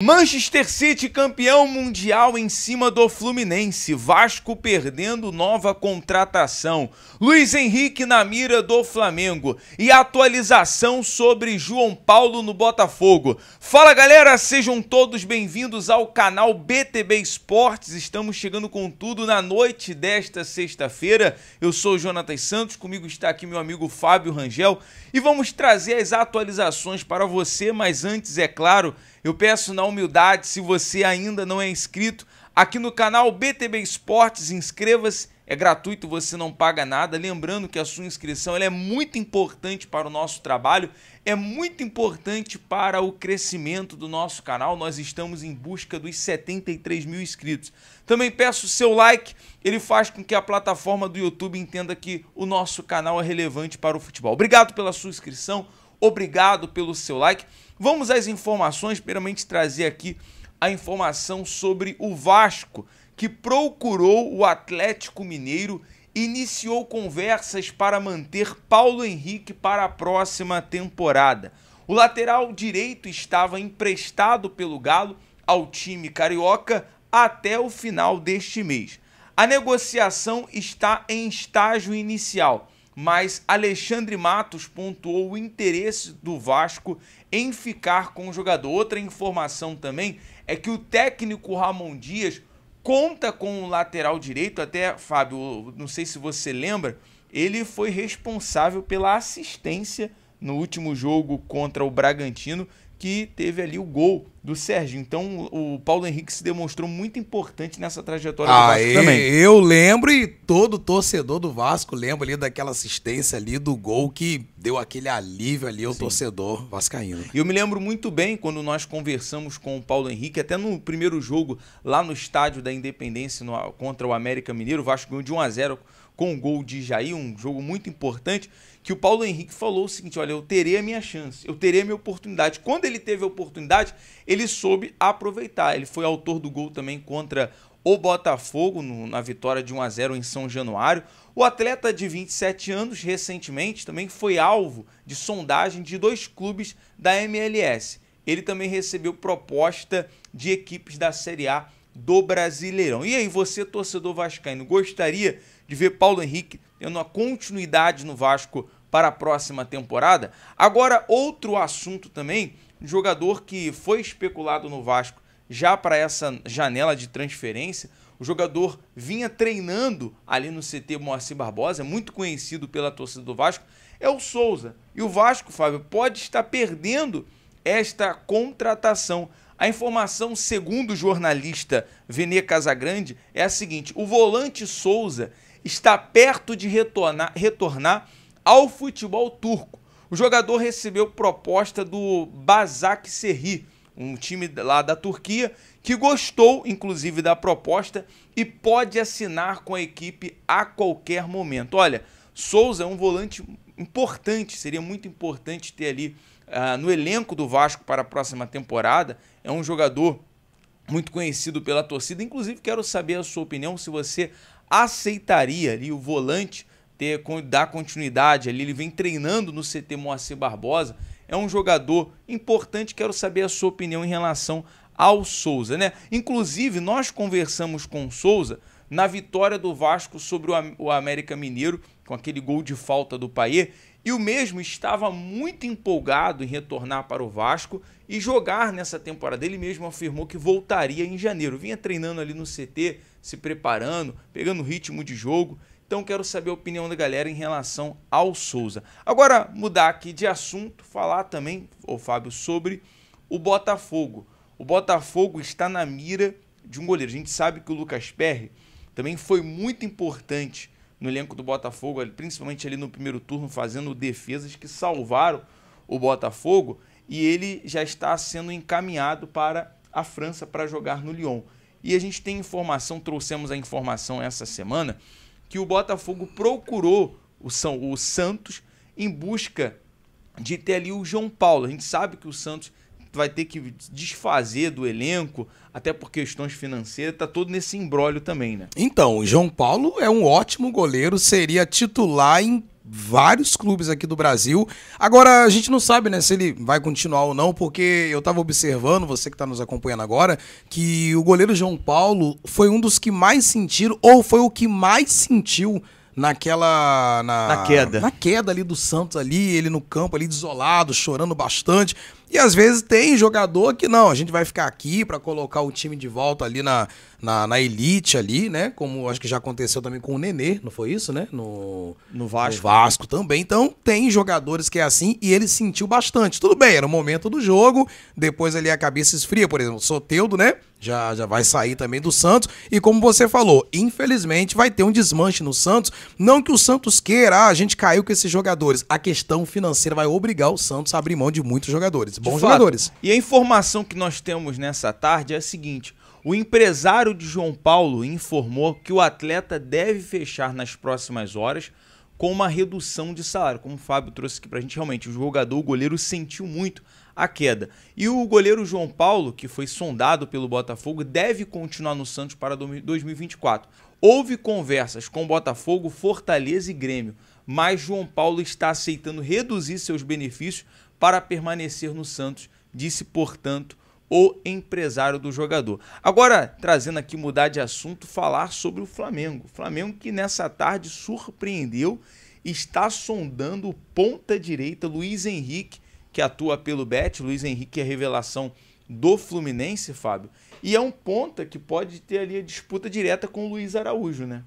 Manchester City campeão mundial em cima do Fluminense, Vasco perdendo nova contratação, Luiz Henrique na mira do Flamengo e atualização sobre João Paulo no Botafogo. Fala galera, sejam todos bem-vindos ao canal BTB Esportes, estamos chegando com tudo na noite desta sexta-feira. Eu sou o Jonatas Santos, comigo está aqui meu amigo Fábio Rangel e vamos trazer as atualizações para você, mas antes, é claro, eu peço na humildade, se você ainda não é inscrito aqui no canal BTB Esportes, inscreva-se, é gratuito, você não paga nada. Lembrando que a sua inscrição é muito importante para o nosso trabalho, é muito importante para o crescimento do nosso canal. Nós estamos em busca dos 73 mil inscritos. Também peço o seu like, ele faz com que a plataforma do YouTube entenda que o nosso canal é relevante para o futebol. Obrigado pela sua inscrição, obrigado pelo seu like. Vamos às informações, primeiramente trazer aqui a informação sobre o Vasco, que procurou o Atlético Mineiro iniciou conversas para manter Paulo Henrique para a próxima temporada. O lateral direito estava emprestado pelo Galo ao time carioca até o final deste mês. A negociação está em estágio inicial, mas Alexandre Matos pontuou o interesse do Vasco em ficar com o jogador. Outra informação também é que o técnico Ramon Dias conta com o lateral direito, até Fábio, não sei se você lembra, ele foi responsável pela assistência no último jogo contra o Bragantino, que teve ali o gol do Sérgio. Então o Paulo Henrique se demonstrou muito importante nessa trajetória ah, do Vasco e, também. Eu lembro e todo torcedor do Vasco lembra ali daquela assistência ali do gol que deu aquele alívio ali ao Sim. torcedor vascaíno. E Eu me lembro muito bem quando nós conversamos com o Paulo Henrique até no primeiro jogo lá no estádio da Independência no, contra o América Mineiro, o Vasco ganhou de 1 a 0 com o gol de Jair, um jogo muito importante que o Paulo Henrique falou o seguinte: olha, eu terei a minha chance, eu terei a minha oportunidade. Quando ele teve a oportunidade, ele soube aproveitar. Ele foi autor do gol também contra o Botafogo no, na vitória de 1 a 0 em São Januário. O atleta de 27 anos, recentemente, também foi alvo de sondagem de dois clubes da MLS. Ele também recebeu proposta de equipes da Série A do Brasileirão. E aí, você, torcedor vascaíno, gostaria de ver Paulo Henrique tendo uma continuidade no Vasco para a próxima temporada. Agora, outro assunto também, jogador que foi especulado no Vasco já para essa janela de transferência, o jogador vinha treinando ali no CT Moacir Barbosa, é muito conhecido pela torcida do Vasco, é o Souza. E o Vasco, Fábio, pode estar perdendo esta contratação. A informação, segundo o jornalista Venê Casagrande, é a seguinte: o volante Souza está perto de retornar, retornar ao futebol turco. O jogador recebeu proposta do Bazak Serri, um time lá da Turquia, que gostou inclusive da proposta e pode assinar com a equipe a qualquer momento. Olha, Souza é um volante importante, seria muito importante ter ali uh, no elenco do Vasco para a próxima temporada. É um jogador muito conhecido pela torcida. Inclusive, quero saber a sua opinião se você aceitaria ali o volante ter, dar continuidade ali. Ele vem treinando no CT Moacir Barbosa. É um jogador importante. Quero saber a sua opinião em relação ao Souza, né? Inclusive, nós conversamos com o Souza na vitória do Vasco sobre o América Mineiro, com aquele gol de falta do Paier, e o mesmo estava muito empolgado em retornar para o Vasco e jogar nessa temporada. Ele mesmo afirmou que voltaria em janeiro. Vinha treinando ali no CT, se preparando, pegando ritmo de jogo então quero saber a opinião da galera em relação ao Souza. Agora mudar aqui de assunto, falar também, ô Fábio, sobre o Botafogo. O Botafogo está na mira de um goleiro. A gente sabe que o Lucas Perry também foi muito importante no elenco do Botafogo, principalmente ali no primeiro turno, fazendo defesas que salvaram o Botafogo. E ele já está sendo encaminhado para a França para jogar no Lyon. E a gente tem informação, trouxemos a informação essa semana que o Botafogo procurou o, São, o Santos em busca de ter ali o João Paulo. A gente sabe que o Santos vai ter que desfazer do elenco, até por questões financeiras, tá todo nesse embrólio também, né? Então, o João Paulo é um ótimo goleiro, seria titular em vários clubes aqui do Brasil. Agora, a gente não sabe, né, se ele vai continuar ou não, porque eu estava observando, você que está nos acompanhando agora, que o goleiro João Paulo foi um dos que mais sentiram, ou foi o que mais sentiu naquela na, na, queda na queda ali do Santos ali ele no campo ali desolado chorando bastante e às vezes tem jogador que não, a gente vai ficar aqui para colocar o time de volta ali na, na, na, elite ali, né? Como acho que já aconteceu também com o Nenê, não foi isso, né? No, no Vasco. No Vasco também. Então tem jogadores que é assim e ele sentiu bastante. Tudo bem, era o momento do jogo, depois ali a cabeça esfria, por exemplo, Soteudo, né? Já, já vai sair também do Santos. E como você falou, infelizmente vai ter um desmanche no Santos. Não que o Santos queira, ah, a gente caiu com esses jogadores. A questão financeira vai obrigar o Santos a abrir mão de muitos jogadores jogadores, bons jogadores. E a informação que nós temos nessa tarde é a seguinte: o empresário de João Paulo informou que o atleta deve fechar nas próximas horas com uma redução de salário. Como o Fábio trouxe aqui pra gente, realmente, o jogador, o goleiro, sentiu muito a queda. E o goleiro João Paulo, que foi sondado pelo Botafogo, deve continuar no Santos para 2024. Houve conversas com Botafogo, Fortaleza e Grêmio, mas João Paulo está aceitando reduzir seus benefícios para permanecer no Santos, disse, portanto, o empresário do jogador. Agora, trazendo aqui mudar de assunto, falar sobre o Flamengo. O Flamengo que nessa tarde surpreendeu, está sondando o ponta direita Luiz Henrique, que atua pelo Bet, Luiz Henrique é revelação do Fluminense, Fábio. E é um ponta que pode ter ali a disputa direta com o Luiz Araújo, né?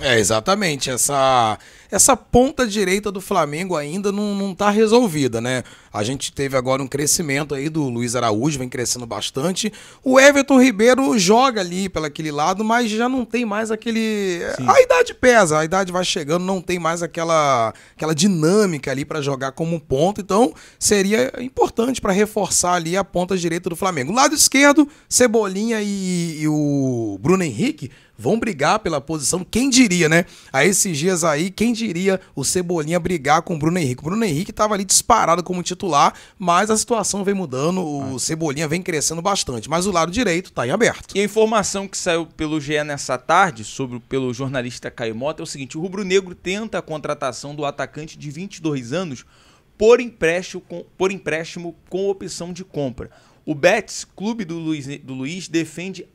É, exatamente. Essa, essa ponta direita do Flamengo ainda não, não tá resolvida, né? A gente teve agora um crescimento aí do Luiz Araújo, vem crescendo bastante. O Everton Ribeiro joga ali pelo aquele lado, mas já não tem mais aquele. Sim. A idade pesa, a idade vai chegando, não tem mais aquela, aquela dinâmica ali para jogar como ponto. Então, seria importante para reforçar ali a ponta direita do Flamengo. Lado esquerdo, Cebolinha e, e o Bruno Henrique vão brigar pela posição. Quem diria, né? A esses dias aí, quem diria o Cebolinha brigar com o Bruno Henrique? O Bruno Henrique estava ali disparado como titular, mas a situação vem mudando, o ah. Cebolinha vem crescendo bastante, mas o lado direito está em aberto. E a informação que saiu pelo GE nessa tarde, sobre pelo jornalista Caio Mota, é o seguinte: o Rubro Negro tenta a contratação do atacante de 22 anos por empréstimo com, por empréstimo com opção de compra. O Betis, clube do Luiz, do Luiz defende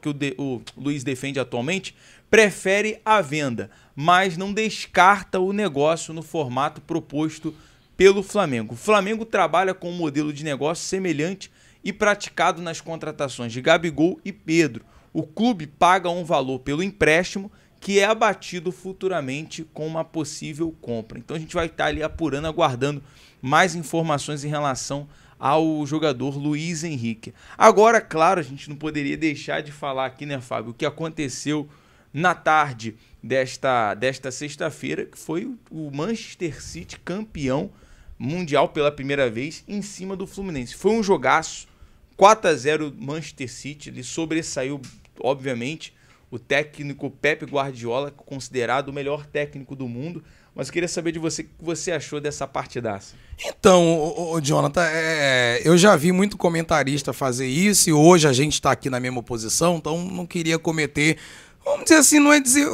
que o, de... o Luiz defende atualmente, prefere a venda, mas não descarta o negócio no formato proposto pelo Flamengo. O Flamengo trabalha com um modelo de negócio semelhante e praticado nas contratações de Gabigol e Pedro. O clube paga um valor pelo empréstimo que é abatido futuramente com uma possível compra. Então a gente vai estar ali apurando, aguardando mais informações em relação ao jogador Luiz Henrique. Agora, claro, a gente não poderia deixar de falar aqui, né, Fábio, o que aconteceu na tarde desta, desta sexta-feira, que foi o Manchester City campeão mundial pela primeira vez em cima do Fluminense. Foi um jogaço, 4 a 0 Manchester City, ele sobressaiu, obviamente, o técnico Pepe Guardiola, considerado o melhor técnico do mundo. Mas eu queria saber de você o que você achou dessa partidaça. Então, o Jonathan, é, eu já vi muito comentarista fazer isso e hoje a gente está aqui na mesma posição, então não queria cometer vamos dizer assim, não é dizer,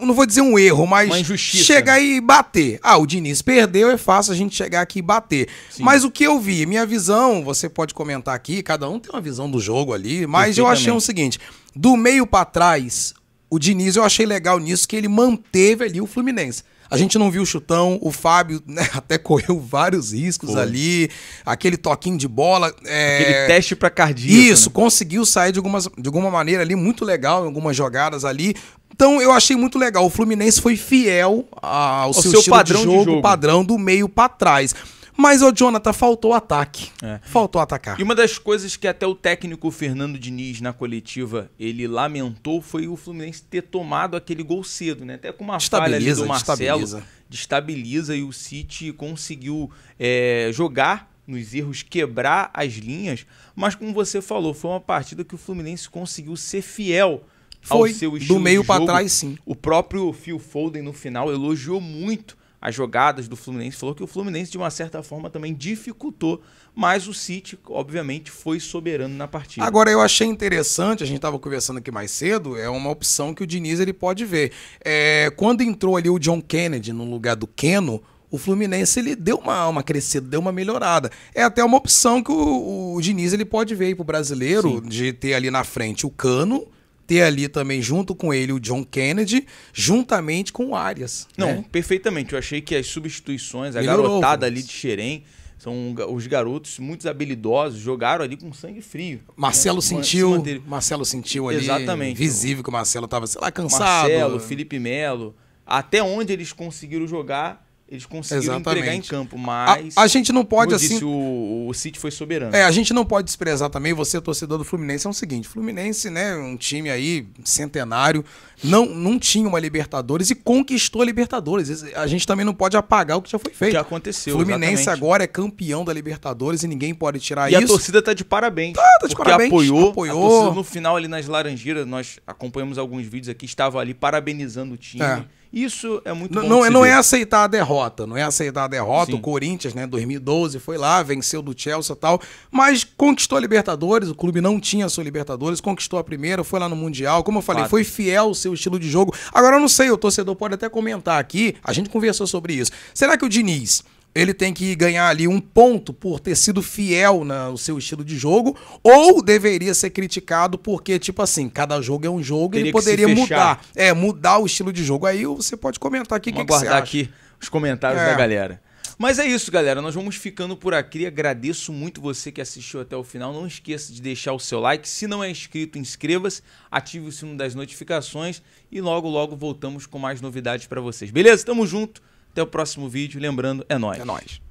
não vou dizer um erro, mas chegar e bater. Ah, o Diniz perdeu, é fácil a gente chegar aqui e bater. Sim. Mas o que eu vi, minha visão, você pode comentar aqui, cada um tem uma visão do jogo ali, mas eu achei o seguinte, do meio para trás, o Diniz eu achei legal nisso que ele manteve ali o Fluminense. A gente não viu o chutão, o Fábio né, até correu vários riscos Foi. ali, aquele toquinho de bola. É... Aquele teste para cardíaco. Isso, né? conseguiu sair de, algumas, de alguma maneira ali, muito legal, em algumas jogadas ali. Então eu achei muito legal. O Fluminense foi fiel ao, seu, seu padrão de jogo, de jogo, padrão do meio para trás. Mas, ô Jonathan, faltou ataque. É. Faltou atacar. E uma das coisas que até o técnico Fernando Diniz, na coletiva, ele lamentou foi o Fluminense ter tomado aquele gol cedo, né? Até com uma falha ali do Marcelo. Destabiliza. destabiliza e o City conseguiu é, jogar nos erros, quebrar as linhas. Mas, como você falou, foi uma partida que o Fluminense conseguiu ser fiel foi, ao seu estilo do meio para trás, sim. O próprio Phil Foden, no final, elogiou muito as jogadas do Fluminense, falou que o Fluminense, de uma certa forma, também dificultou, mas o City, obviamente, foi soberano na partida. Agora, eu achei interessante, a gente estava conversando aqui mais cedo, é uma opção que o Diniz ele pode ver. É, quando entrou ali o John Kennedy no lugar do Keno, o Fluminense ele deu uma, uma crescida, deu uma melhorada. É até uma opção que o, o Diniz ele pode ver para o brasileiro, Sim. de ter ali na frente o Cano ter ali também, junto com ele, o John Kennedy, juntamente com o Arias. Não, né? perfeitamente. Eu achei que as substituições, a Melhorou, garotada ali de Xerém, são os garotos muito habilidosos, jogaram ali com sangue frio. Marcelo né? sentiu, se Marcelo sentiu ali, Exatamente. visível que o Marcelo estava, sei lá, cansado. Marcelo, Felipe Melo, até onde eles conseguiram jogar eles conseguiram Exatamente. entregar em campo, mas... A, a gente não pode, assim... Disse, o, o City foi soberano. É, a gente não pode desprezar também, você torcedor do Fluminense, é o seguinte, Fluminense, né, um time aí centenário, não, não tinha uma Libertadores e conquistou a Libertadores. A gente também não pode apagar o que já foi feito. Já aconteceu, Fluminense exatamente. agora é campeão da Libertadores e ninguém pode tirar e isso. E a torcida tá de parabéns. Tá, tá de parabéns. apoiou, apoiou. no final ali nas Laranjeiras, nós acompanhamos alguns vídeos aqui, estava ali parabenizando o time. É isso é muito não, bom. Não, é, não é aceitar a derrota, não é aceitar a derrota. Sim. O Corinthians, né, 2012, foi lá, venceu do Chelsea e tal, mas conquistou a Libertadores, o clube não tinha a sua Libertadores, conquistou a primeira, foi lá no Mundial, como eu falei, Quatro. foi fiel ao seu estilo de jogo. Agora eu não sei, o torcedor pode até comentar aqui, a gente conversou sobre isso. Será que o Diniz ele tem que ganhar ali um ponto por ter sido fiel no seu estilo de jogo, ou deveria ser criticado porque, tipo assim, cada jogo é um jogo e ele poderia mudar. É, mudar o estilo de jogo. Aí você pode comentar aqui o que, que você acha. aqui os comentários é. da galera. Mas é isso, galera. Nós vamos ficando por aqui. Agradeço muito você que assistiu até o final. Não esqueça de deixar o seu like. Se não é inscrito, inscreva-se, ative o sino das notificações e logo, logo voltamos com mais novidades para vocês. Beleza? Tamo junto. Até o próximo vídeo. Lembrando, é nóis. É nóis.